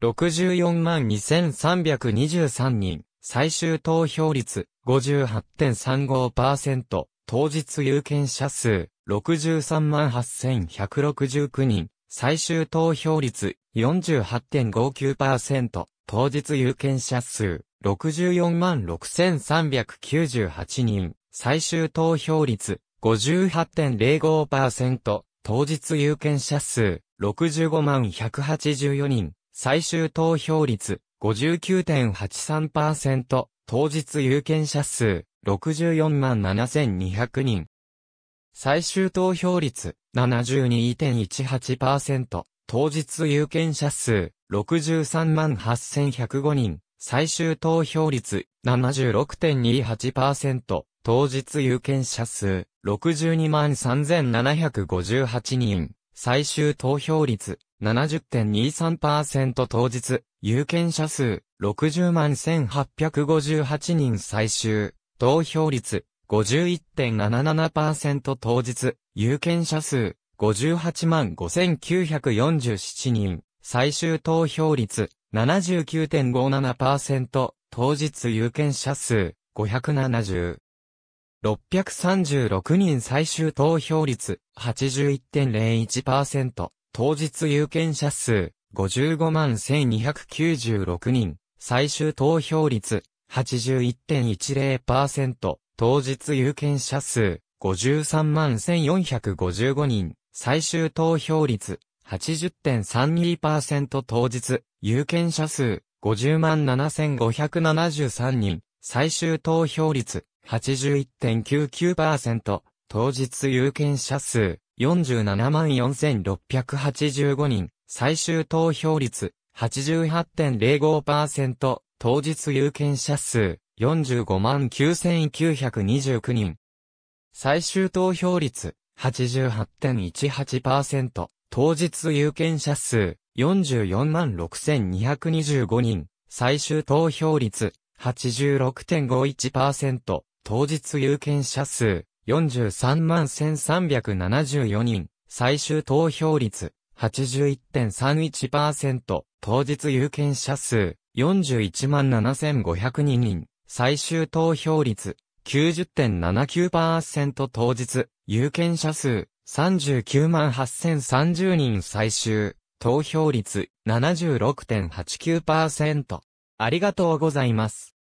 64万2323人、最終投票率58.35%、当日有権者数63万8169人、最終投票率48.59%、当日有権者数64万6398人、最終投票率58.05%、当日有権者数65万184人、最終投票率59.83%、当日有権者数64万7200人。最終投票率72.18%、当日有権者数63万8105人。最終投票率76.28%、当日有権者数62万3758人、最終投票率70.23%当日、有権者数、60万1858人最終、投票率、51.77%当日、有権者数、58万5947人、最終投票率、79.57%、当日有権者数、570。636人最終投票率、81.01%。当日有権者数55万1296人、最終投票率81.10%、当日有権者数53万1455人、最終投票率80.32%当日、有権者数50万7573人、最終投票率81.99%、当日有権者数47 4685人、最終投票率88.05%、当日有権者数45 9929人。最終投票率88.18%、当日有権者数44 6225人、最終投票率86.51%、当日有権者数43万1374人、最終投票率81.31%、当日有権者数41万7502人、最終投票率90.79%当日、有権者数39万8030人最終、投票率76.89%。ありがとうございます。